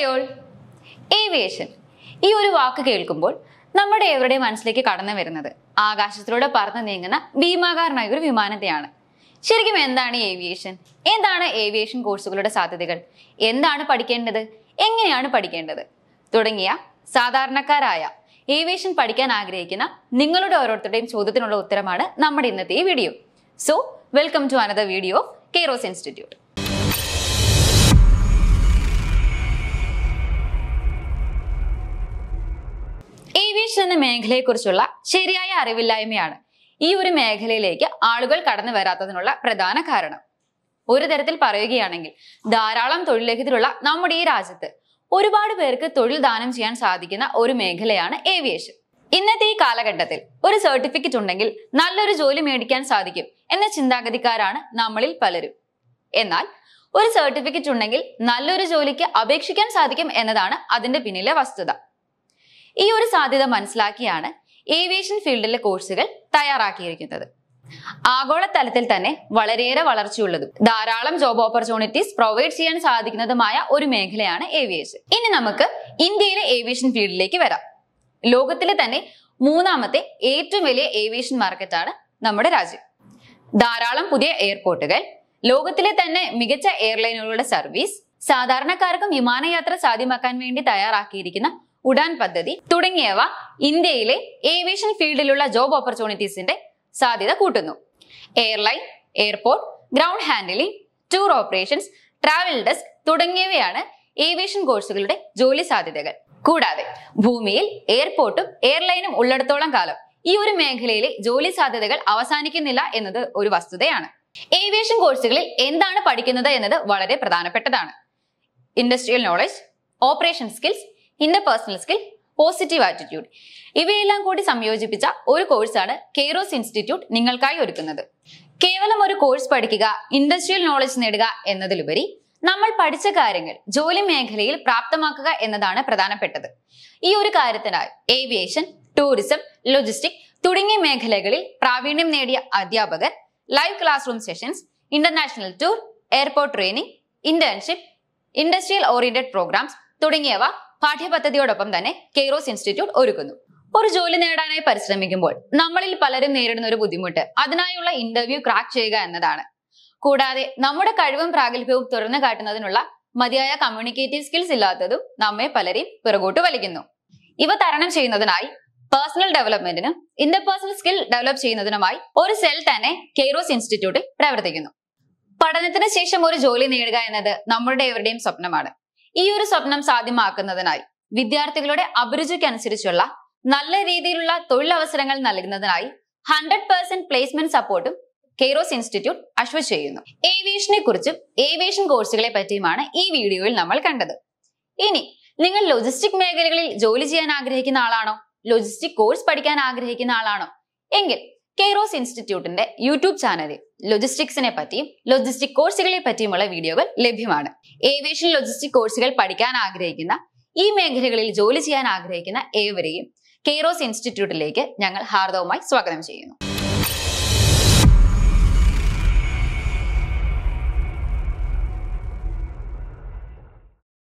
hi all aviation ഈ ഒരു വാക്ക് കേൾക്കുമ്പോൾ നമ്മുടെ എവരുടെ മനസ്സിലേക്ക് കടന്നു വരുന്നത് ആകാശത്തിലൂടെ പറന്നു നീങ്ങുന്ന ഭീമാകാരനായ ഒരു വിമാനത്തെയാണ് ശരിക്കും എന്താണ് ഏവിയേഷൻ എന്താണ് ഏവിയേഷൻ കോഴ്സുകളുടെ സാധ്യതകൾ എന്താണ് പഠിക്കേണ്ടത് എങ്ങനെയാണ് പഠിക്കേണ്ടത് തുടങ്ങിയ സാധാരണക്കാരായ ഏവിയേഷൻ പഠിക്കാൻ ആഗ്രഹിക്കുന്ന നിങ്ങളുടെ ഓരോരുത്തരുടെയും ചോദ്യത്തിനുള്ള ഉത്തരമാണ് നമ്മുടെ ഇന്നത്തെ ഈ video so welcome to another video of institute എന്ന മേഖലയെക്കുറിച്ചുള്ള ശരിയായ അറിവില്ലായ്മയാണ് ഈ ഒരു മേഖലയിലേക്ക് ആളുകൾ കടന്നു വരാത്തതിനുള്ള പ്രധാന കാരണം ഒരു തരത്തിൽ പറയുകയാണെങ്കിൽ ധാരാളം തൊഴിൽ ലഭ്യതയുള്ള നമ്മുടെ ഈ രാജ്യത്ത് ഒരുപാട് പേർക്ക് തൊഴിൽ ദാനം ചെയ്യാൻ സാധിക്കുന്ന ഒരു മേഖലയാണ് ഏവിയേഷൻ ഇന്നത്തെ ഈ കാലഘട്ടത്തിൽ ഒരു സർട്ടിഫിക്കറ്റ് ഉണ്ടെങ്കിൽ നല്ലൊരു ജോലി മേടിക്കാൻ സാധിക്കും എന്ന ചിന്താഗതിക്കാരാണ് നമ്മളിൽ പലരും എന്നാൽ ഒരു സർട്ടിഫിക്കറ്റ് ഉണ്ടെങ്കിൽ നല്ലൊരു ജോലിക്ക് അപേക്ഷിക്കാൻ സാധിക്കും എന്നതാണ് അതിന്റെ പിന്നിലെ വസ്തുത ഈ ഒരു സാധ്യത മനസ്സിലാക്കിയാണ് ഏവിയേഷൻ ഫീൽഡിലെ കോഴ്സുകൾ തയ്യാറാക്കിയിരിക്കുന്നത് ആഗോളതലത്തിൽ തന്നെ വളരെയേറെ വളർച്ചയുള്ളതും ധാരാളം ജോബ് ഓപ്പർച്യൂണിറ്റീസ് പ്രൊവൈഡ് ചെയ്യാൻ സാധിക്കുന്നതുമായ ഒരു മേഖലയാണ് ഏവിയേഷൻ ഇനി നമുക്ക് ഇന്ത്യയിലെ ഏവിയേഷൻ ഫീൽഡിലേക്ക് വരാം ലോകത്തിലെ തന്നെ മൂന്നാമത്തെ ഏറ്റവും വലിയ ഏവിയേഷൻ മാർക്കറ്റാണ് നമ്മുടെ രാജ്യം ധാരാളം പുതിയ എയർപോർട്ടുകൾ ലോകത്തിലെ തന്നെ മികച്ച എയർലൈനുകളുടെ സർവീസ് സാധാരണക്കാർക്കും വിമാനയാത്ര സാധ്യമാക്കാൻ വേണ്ടി തയ്യാറാക്കിയിരിക്കുന്ന ഉഡാൻ പദ്ധതി തുടങ്ങിയവ ഇന്ത്യയിലെ ഏവിയേഷൻ ഫീൽഡിലുള്ള ജോബ് ഓപ്പർച്യൂണിറ്റീസിന്റെ സാധ്യത കൂട്ടുന്നു airline airport ground handling tour operations travel desk തുടങ്ങിയവയാണ് ഏവിയേഷൻ കോഴ്സുകളുടെ ജോലി സാധ്യതകൾ കൂടാതെ ഭൂമിയിൽ എയർപോർട്ടും എയർലൈനും ഉള്ളിടത്തോളം കാലം ഈ ഒരു മേഖലയിലെ ജോലി സാധ്യതകൾ അവസാനിക്കുന്നില്ല എന്നത് ഒരു വസ്തുതയാണ് ഏവിയേഷൻ കോഴ്സുകളിൽ എന്താണ് പഠിക്കുന്നത് എന്നത് വളരെ പ്രധാനപ്പെട്ടതാണ് industrial knowledge operation skills personal skill positive attitude ഇവയെല്ലാം കൂടി സംയോജിപ്പിച്ച ഒരു കോഴ്സാണ് കെയ്റോസ് ഇൻസ്റ്റിറ്റ്യൂട്ട് നിങ്ങൾക്കായി ഒരുക്കുന്നത് കേവലം ഒരു കോഴ്സ് പഠിക്കുക ഇൻഡസ്ട്രിയൽ നോളജ് നേടുക എന്നതിലുപരി നമ്മൾ പഠിച്ച കാര്യങ്ങൾ ജോലി മേഖലയിൽ പ്രാപ്തമാക്കുക എന്നതാണ് പ്രധാനപ്പെട്ടത് ഈ ഒരു കാര്യത്തിനായി ഏവിയേഷൻ ടൂറിസം ലോജിസ്റ്റിക് തുടങ്ങിയ മേഖലകളിൽ പ്രാവീണ്യം നേടിയ അധ്യാപകർ live classroom sessions international tour airport training internship industrial oriented programmes തുടങ്ങിയവ പാഠ്യപദ്ധതിയോടൊപ്പം തന്നെ കെയ്റോസ് ഇൻസ്റ്റിറ്റ്യൂട്ട് ഒരുക്കുന്നു ഒരു ജോലി നേടാനായി പരിശ്രമിക്കുമ്പോൾ നമ്മളിൽ പലരും നേരിടുന്ന ഒരു ബുദ്ധിമുട്ട് അതിനായുള്ള ഇന്റർവ്യൂ ക്രാക്ക് ചെയ്യുക എന്നതാണ് കൂടാതെ നമ്മുടെ കഴിവും പ്രാഗൽഭ്യവും തുറന്നു കാട്ടുന്നതിനുള്ള മതിയായ കമ്മ്യൂണിക്കേറ്റീവ് സ്കിൽസ് ഇല്ലാത്തതും നമ്മെ പലരെയും പിറകോട്ട് വലിക്കുന്നു ഇവ തരണം ചെയ്യുന്നതിനായി പേഴ്സണൽ ഡെവലപ്മെന്റിനും ഇന്റർപേഴ്സണൽ സ്കിൽ ഡെവലപ്പ് ചെയ്യുന്നതിനുമായി ഒരു സെൽ തന്നെ കെയ്റോസ് ഇൻസ്റ്റിറ്റ്യൂട്ടിൽ പ്രവർത്തിക്കുന്നു പഠനത്തിന് ശേഷം ഒരു ജോലി നേടുക എന്നത് നമ്മുടെ എവരുടെയും സ്വപ്നമാണ് ഈ ഒരു സ്വപ്നം സാധ്യമാക്കുന്നതിനായി വിദ്യാർത്ഥികളുടെ അഭിരുചിക്കനുസരിച്ചുള്ള നല്ല രീതിയിലുള്ള തൊഴിലവസരങ്ങൾ നൽകുന്നതിനായി ഹൺഡ്രഡ് പേഴ്സെന്റ് പ്ലേസ്മെന്റ് സപ്പോർട്ടും കെയ്റോസ് ഇൻസ്റ്റിറ്റ്യൂട്ട് അശ്വ ചെയ്യുന്നു ഏവിയേഷനെ കുറിച്ചും ഏവിയേഷൻ കോഴ്സുകളെ പറ്റിയുമാണ് ഈ വീഡിയോയിൽ നമ്മൾ കണ്ടത് ഇനി നിങ്ങൾ ലോജിസ്റ്റിക് മേഖലകളിൽ ജോലി ചെയ്യാൻ ആഗ്രഹിക്കുന്ന ആളാണോ ലോജിസ്റ്റിക് കോഴ്സ് പഠിക്കാൻ ആഗ്രഹിക്കുന്ന ആളാണോ എങ്കിൽ കെയ്റോസ് ഇൻസ്റ്റിറ്റ്യൂട്ടിന്റെ യൂട്യൂബ് ചാനലിൽ ലോജിസ്റ്റിക്സിനെ പറ്റിയും ലോജിസ്റ്റിക് കോഴ്സുകളെ പറ്റിയുമുള്ള വീഡിയോകൾ ലഭ്യമാണ് ഏവിയേഷൻ ലോജിസ്റ്റിക് കോഴ്സുകൾ പഠിക്കാൻ ആഗ്രഹിക്കുന്ന ഈ മേഖലകളിൽ ജോലി ചെയ്യാൻ ആഗ്രഹിക്കുന്ന ഏവരെയും കെയ്റോസ് ഇൻസ്റ്റിറ്റ്യൂട്ടിലേക്ക് ഞങ്ങൾ ഹാർദവുമായി സ്വാഗതം ചെയ്യുന്നു